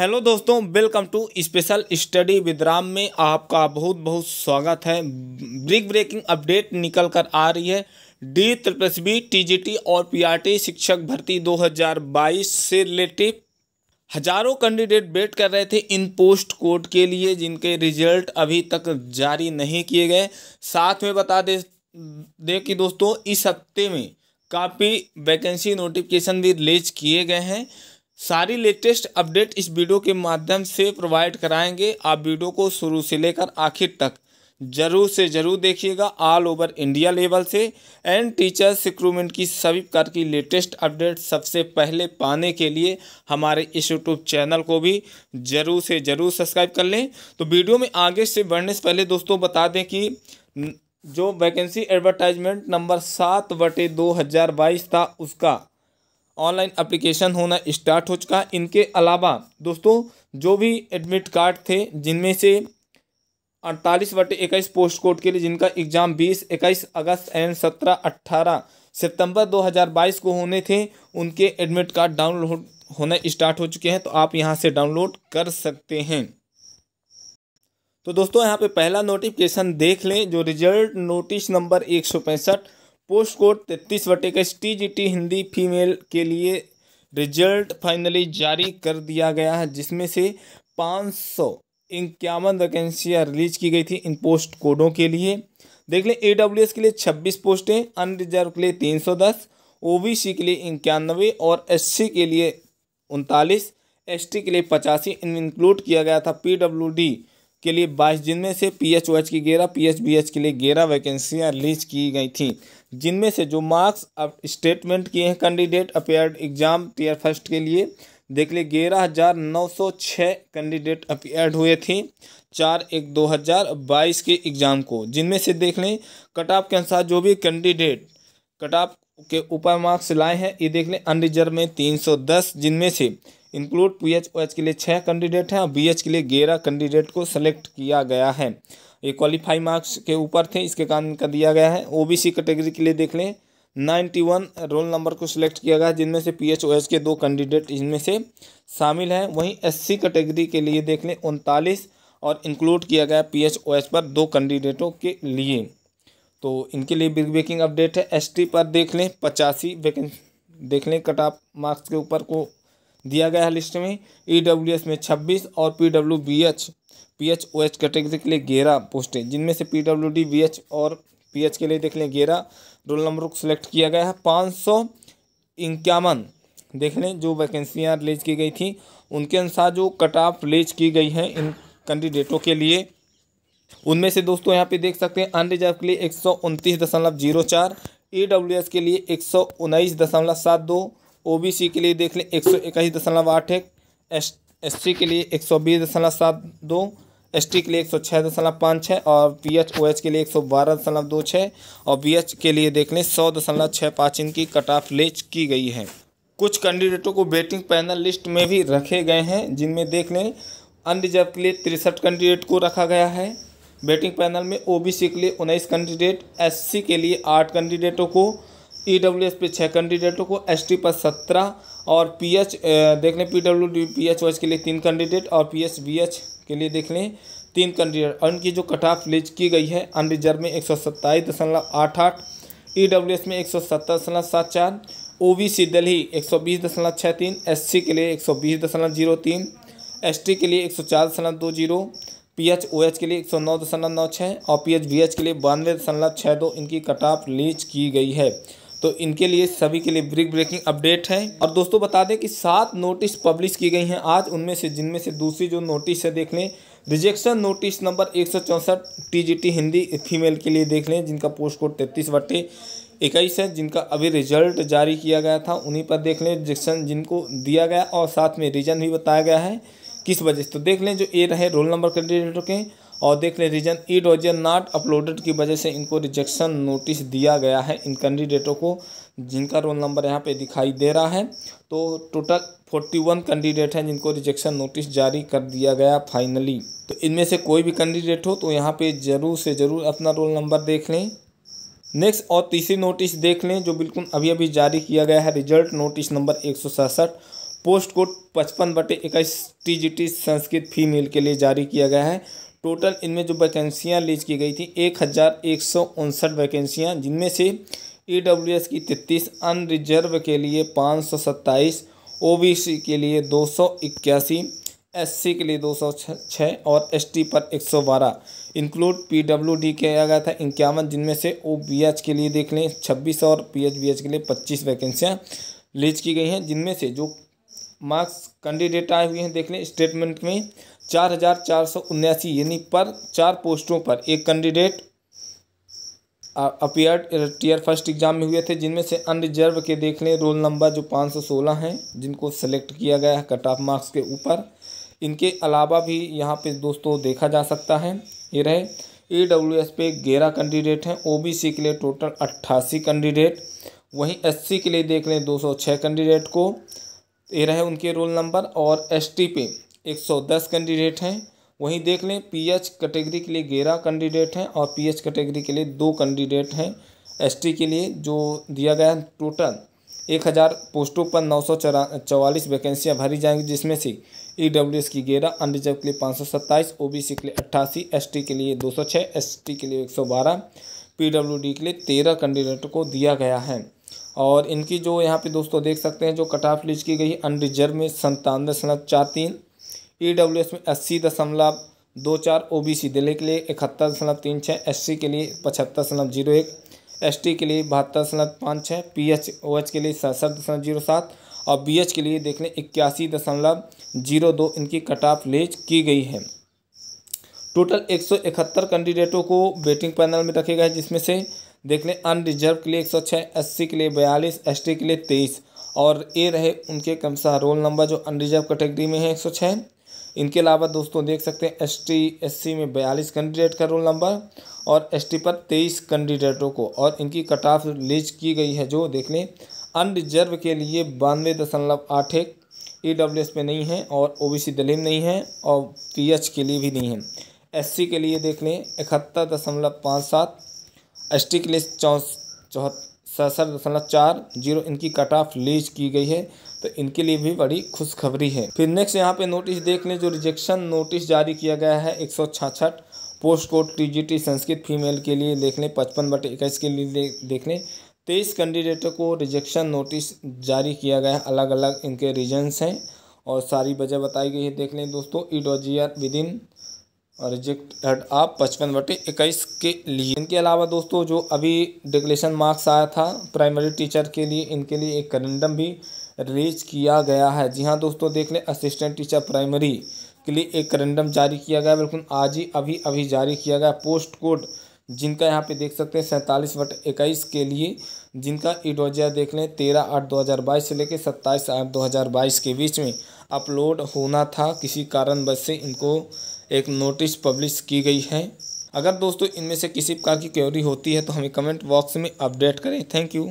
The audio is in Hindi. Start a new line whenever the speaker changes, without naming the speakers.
हेलो दोस्तों welcome to special study with Ram में आपका बहुत बहुत स्वागत है ब्रिक ब्रेकिंग अपडेट निकल कर आ रही है डी बी टी और पीआरटी शिक्षक भर्ती 2022 से रिलेटिव हजारों कैंडिडेट वेट कर रहे थे इन पोस्ट कोड के लिए जिनके रिजल्ट अभी तक जारी नहीं किए गए साथ में बता दे, दे कि दोस्तों इस हफ्ते में काफ़ी वैकेंसी नोटिफिकेशन भी रिलीज किए गए हैं सारी लेटेस्ट अपडेट इस वीडियो के माध्यम से प्रोवाइड कराएंगे आप वीडियो को शुरू से लेकर आखिर तक ज़रूर से ज़रूर देखिएगा ऑल ओवर इंडिया लेवल से एंड टीचर्स रिक्रूटमेंट की सभी प्रकार की लेटेस्ट अपडेट सबसे पहले पाने के लिए हमारे इस यूट्यूब चैनल को भी ज़रूर से ज़रूर सब्सक्राइब कर लें तो वीडियो में आगे से बढ़ने से पहले दोस्तों बता दें कि जो वैकेंसी एडवर्टाइजमेंट नंबर सात बटे दो हज़ार बाईस था उसका ऑनलाइन अप्लीकेशन होना स्टार्ट हो चुका है इनके अलावा दोस्तों जो भी एडमिट कार्ड थे जिनमें से अड़तालीस बटे इक्कीस पोस्ट कोड के लिए जिनका एग्ज़ाम बीस इक्कीस अगस्त एंड सत्रह अट्ठारह सितंबर 2022 को होने थे उनके एडमिट कार्ड डाउनलोड होने स्टार्ट हो चुके हैं तो आप यहां से डाउनलोड कर सकते हैं तो दोस्तों यहां पे पहला नोटिफिकेशन देख लें जो रिजल्ट नोटिस नंबर एक सौ पैंसठ पोस्ट कोड तैतीस वटे का T G T Hindi female के लिए रिजल्ट फाइनली जारी कर दिया गया है जिसमें से पाँच सौ इक्यावन वैकेंसियाँ रिलीज की गई थी इन पोस्ट कोडों के लिए देख लें ए डब्ल्यू एस के लिए छब्बीस पोस्टें अनरिजर्व के लिए तीन सौ दस ओ सी के लिए इक्यानवे और एस सी के लिए उनतालीस एस टी के लिए पचासी इनमें इंक्लूड किया गया था पी डब्ल्यू डी के लिए बाईस जिनमें से पी एच ओ एच की ग्यारह पी एच बी एच के लिए ग्यारह वैकेंसियाँ रिलीज की गई थी जिनमें से जो मार्क्स अब स्टेटमेंट किए हैं candidate appear exam tier first के लिए देख लिए ग्यारह हज़ार नौ सौ छः कैंडिडेट अपेयर्ड हुए थे चार एक दो हज़ार बाईस के एग्ज़ाम को जिनमें से देख लें कट ऑफ के अनुसार जो भी कैंडिडेट कट ऑफ के ऊपर मार्क्स लाए हैं ये देख लें अनरिजर्व में तीन सौ दस जिनमें से include P H O H के लिए छः कैंडिडेट हैं और बी एच के लिए ग्यारह कैंडिडेट को सेलेक्ट किया गया है ये क्वालिफाई मार्क्स के ऊपर थे इसके कारण इनका दिया गया है ओ बी सी कैटेगरी के लिए देख लें नाइन्टी वन रोल नंबर को सिलेक्ट किया गया है जिनमें से पी एच ओ एच के दो कैंडिडेट इनमें से शामिल हैं वहीं एस सी कैटेगरी के लिए देख लें उनतालीस और इंक्लूड किया गया पी एच ओ एच पर दो कैंडिडेटों के लिए तो इनके लिए बिग ब्रेकिंग अपडेट है एस टी पर देख लें पचासी वैकेंसी देख लें कट ऑफ मार्क्स के ऊपर को दिया गया है लिस्ट में ई डब्ल्यू एस में छब्बीस और P W B H P H O H category के लिए ग्यारह पोस्टें जिनमें से P W D B H और पी एच के लिए देख लें ग्यारह रोल नंबर को सिलेक्ट किया गया है पाँच सौ इक्यावन देख लें जो वैकेंसियाँ रिलीज की गई थी उनके अनुसार जो कट ऑफ रिलीज की गई हैं इन कैंडिडेटों के लिए उनमें से दोस्तों यहाँ पे देख सकते हैं अनरिजर्व के लिए एक सौ उनतीस दशमलव जीरो चार ई डब्ल्यू एस के लिए एक सौ उन्नीस दशमलव सात दो ओबीसी के लिए देख लें एक सौ इक्कीस दशमलव आठ एक एस एस के लिए एक सौ बीस दशमलव सात दो एस के लिए एक सौ छः दशमलव पाँच छः और पी एच ओ एच के लिए एक सौ बारह दशमलव दो छः और बी एच के लिए देख लें सौ दशमलव छः पाँच इनकी कट ऑफ लेच की गई है कुछ कैंडिडेटों को वेटिंग पैनल लिस्ट में भी रखे गए हैं जिनमें देख लें अनरिजर्व के लिए तिरसठ कैंडिडेट को रखा गया है वेटिंग पैनल में ओबीसी के लिए उन्नीस कैंडिडेट एससी के लिए आठ कैंडिडेटों को ई डब्ल्यू एस पे छः कैंडिडेटों को एस टी पर सत्रह और पी एच देख लें P W D P H H के लिए तीन कैंडिडेट और पी एच बी एच के लिए देख लें तीन कैंडिडेट और इनकी जो कट ऑफ लीज की गई है अनरिजर्व में एक सौ सत्ताईस दशमलव आठ आठ ई डब्ल्यू एस में एक सौ सत्तर दशमलव सात चार ओ बी सी दिल्ली एक सौ बीस दशमलव छः तीन एस सी के लिए एक सौ बीस दशमलव जीरो तीन एस टी के लिए एक सौ चार दशमलव दो zero P H O H के लिए एक सौ नौ दशमलव नौ छः और पी एच बी एच के लिए बानवे दशमलव छः दो इनकी कट ऑफ लीज की गई है तो इनके लिए सभी के लिए ब्रेक ब्रेकिंग अपडेट है और दोस्तों बता दें कि सात नोटिस पब्लिश की गई हैं आज उनमें से जिनमें से दूसरी जो नोटिस है देख लें रिजेक्शन नोटिस नंबर एक सौ चौंसठ टी हिंदी फीमेल के लिए देख लें जिनका पोस्ट कोड तैतीस बट्टे इक्कीस है जिनका अभी रिजल्ट जारी किया गया था उन्हीं पर देख लें रिजेक्शन जिनको दिया गया और साथ में रीजन भी बताया गया है किस वजह से तो देख लें जो ए रहे रोल नंबर कैंडिडेटों के और देख ले reason it was not uploaded की वजह से इनको रिजेक्शन नोटिस दिया गया है इन कैंडिडेटों को जिनका रोल नंबर यहाँ पे दिखाई दे रहा है तो टोटल फोर्टी वन कैंडिडेट हैं जिनको रिजेक्शन नोटिस जारी कर दिया गया फाइनली तो इनमें से कोई भी कैंडिडेट हो तो यहाँ पे ज़रूर से ज़रूर अपना रोल नंबर देख लें नेक्स्ट और तीसरी नोटिस देख लें जो बिल्कुल अभी अभी जारी किया गया है रिजल्ट नोटिस नंबर एक पोस्ट कोड पचपन बटे इक्कीस टी संस्कृत फीमेल के लिए जारी किया गया है टोटल इनमें जो वैकेंसियाँ लीज की गई थी एक हज़ार एक सौ उनसठ वैकेंसियाँ जिनमें से ई डब्ल्यू एस की तैतीस अनरिजर्व के लिए पाँच सौ सत्ताईस ओ बी सी के लिए दो सौ इक्यासी एस सी के लिए दो सौ छः और एस टी पर एक सौ बारह इंक्लूड पी डब्ल्यू डी किया गया था इक्यावन जिनमें से ओ बी एच के लिए देख लें छब्बीस और पी एच बी एच के लिए पच्चीस वैकेंसियाँ लीज की गई हैं जिनमें से जो मार्क्स कैंडिडेट आए हुए हैं देख लें स्टेटमेंट में चार हजार चार सौ उन्यासी यानी पर चार पोस्टों पर एक candidate appeared tier first exam में हुए थे जिनमें से अनरिजर्व के देख लें रोल नंबर जो पाँच सौ सोलह हैं जिनको सेलेक्ट किया गया है कट ऑफ मार्क्स के ऊपर इनके अलावा भी यहाँ पे दोस्तों देखा जा सकता है ये रहे ई डब्ल्यू एस पे ग्यारह कैंडिडेट हैं ओ बी सी के लिए टोटल अट्ठासी कैंडिडेट वहीं एस सी के लिए देख लें दो सौ छः कैंडिडेट को तेरह रहे उनके रोल नंबर और एस टी पे एक सौ दस कैंडिडेट हैं वहीं देख लें एच कैटेगरी के लिए ग्यारह कैंडिडेट हैं और एच कैटेगरी के लिए दो कैंडिडेट हैं टी के लिए जो दिया गया है टोटल एक हज़ार पोस्टों पर नौ सौ चौरा चौवालीस वैकेंसियाँ भरी जाएंगी जिसमें से ई डब्ल्यू एस की ग्यारह अनरिजर्व के लिए पाँच सौ सत्ताईस ओ बी सी के लिए अट्ठासी एस टी के लिए दो सौ छः एस टी के लिए एक सौ बारह पी डब्ल्यू डी के लिए तेरह कैंडिडेट को दिया गया है और इनकी जो यहाँ पे दोस्तों देख सकते हैं जो कट ऑफ लिस्ट की गई अनरिजर्व में संतानवे दशमलव चार तीन ई डब्ल्यू एस में अस्सी दशमलव दो चार ओ बी सी दिल्ली के लिए इकहत्तर दशमलव तीन छः एस सी के लिए पचहत्तर दशमलव जीरो एक एस टी के लिए बहत्तर दशमलव पाँच छः पी एच ओ एच के लिए सड़सठ दशमलव जीरो सात और बी एच के लिए देख लें इक्यासी दशमलव जीरो दो इनकी कट ऑफ लिस्ट की गई है टोटल एक सौ इकहत्तर कैंडिडेटों को वेटिंग पैनल में रखे गए जिसमें से देख लें अनरिजर्व के लिए एक सौ छः एस सी के लिए बयालीस एस टी के लिए तेईस और ए रहे उनके क्रमशः रोल नंबर जो अनरिजर्व कैटेगरी में है एक सौ छः इनके अलावा दोस्तों देख सकते हैं एस टी एस सी में बयालीस कैंडिडेट का रोल नंबर और एस टी पर तेईस कैंडिडेटों को और इनकी कट ऑफ रिलीज की गई है जो देख लें अनरिजर्व के लिए बानवे दशमलव आठ एक ई डब्ल्यू एस में नहीं है और ओ बी सी दलीम नहीं है और पी एच के लिए भी नहीं है एस सी के लिए देख लें इकहत्तर दशमलव पाँच सात स्टिकलेस चौहत सड़सठ दशमलव चार जीरो इनकी कट ऑफ लीज की गई है तो इनके लिए भी बड़ी खुशखबरी है फिर नेक्स्ट यहाँ पे नोटिस देख लें जो रिजेक्शन नोटिस जारी किया गया है एक सौ छाछठ post code T Sanskrit female के लिए देख लें पचपन बटे इक्कीस के लिए देख लें तेईस कैंडिडेटों को रिजेक्शन नोटिस जारी किया गया है अलग अलग इनके रीजन्स हैं और सारी वजह बताई गई है देख लें दोस्तों ईडोजियर विद इन और रिजेक्ट हेड आप पचपन बटे इक्कीस के लिए इनके अलावा दोस्तों जो अभी डिक्लेशन मार्क्स आया था प्राइमरी टीचर के लिए इनके लिए एक करेंडम भी रिलीज किया गया है जी हाँ दोस्तों देख लें असिस्टेंट टीचर प्राइमरी के लिए एक करेंडम जारी किया गया बिल्कुल आज ही अभी अभी जारी किया गया पोस्ट कोड जिनका यहाँ पे देख सकते हैं सैंतालीस वट इक्कीस के लिए जिनका इडोजिया देख लें तेरह आठ दो हज़ार बाईस से लेकर सत्ताईस आठ दो हज़ार बाईस के बीच में अपलोड होना था किसी कारणवश से इनको एक नोटिस पब्लिश की गई है अगर दोस्तों इनमें से किसी प्रकार की क्योरी होती है तो हमें कमेंट बॉक्स में अपडेट करें थैंक यू